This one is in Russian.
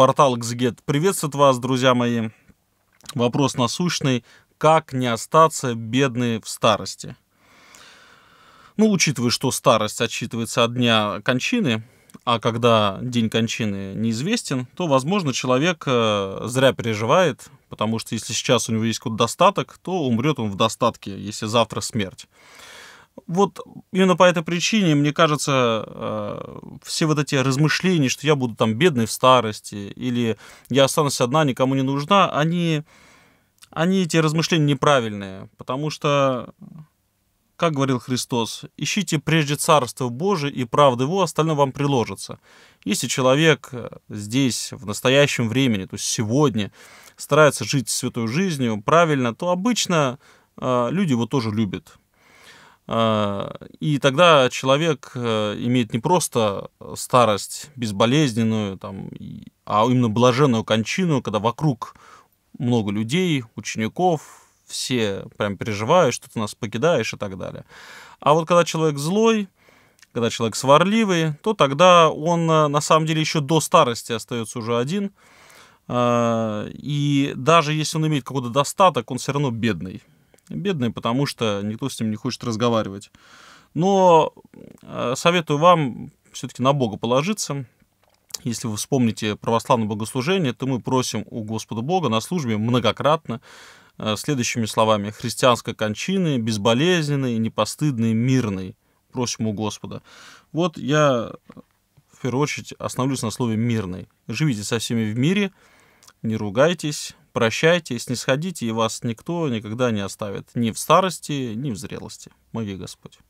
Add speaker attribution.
Speaker 1: Портал XGET приветствует вас, друзья мои. Вопрос насущный. Как не остаться бедные в старости? Ну, учитывая, что старость отсчитывается от дня кончины, а когда день кончины неизвестен, то, возможно, человек э, зря переживает, потому что если сейчас у него есть какой-то достаток, то умрет он в достатке, если завтра смерть вот именно по этой причине, мне кажется, э, все вот эти размышления, что я буду там бедный в старости, или я останусь одна, никому не нужна, они, они эти размышления неправильные, потому что, как говорил Христос, ищите прежде Царство Божие и правды Его, остальное вам приложится. Если человек э, здесь, в настоящем времени, то есть сегодня, старается жить святой жизнью правильно, то обычно э, люди его тоже любят и тогда человек э, имеет не просто э, старость безболезненную, там, а именно блаженную кончину, когда вокруг много людей, учеников, все прям переживают, что ты нас покидаешь и так далее. А вот когда человек злой, когда человек сварливый, то тогда он э, на самом деле еще до старости остается уже один. И даже если он имеет какой-то достаток, он все равно бедный. Бедные, потому что никто с ним не хочет разговаривать. Но э, советую вам все-таки на Бога положиться. Если вы вспомните православное богослужение, то мы просим у Господа Бога на службе многократно э, следующими словами. Христианской кончины, безболезненной, непостыдной, мирной. Просим у Господа. Вот я в первую очередь остановлюсь на слове «мирной». Живите со всеми в мире, не ругайтесь, прощайте, снисходите, и вас никто никогда не оставит ни в старости, ни в зрелости. Моги Господь.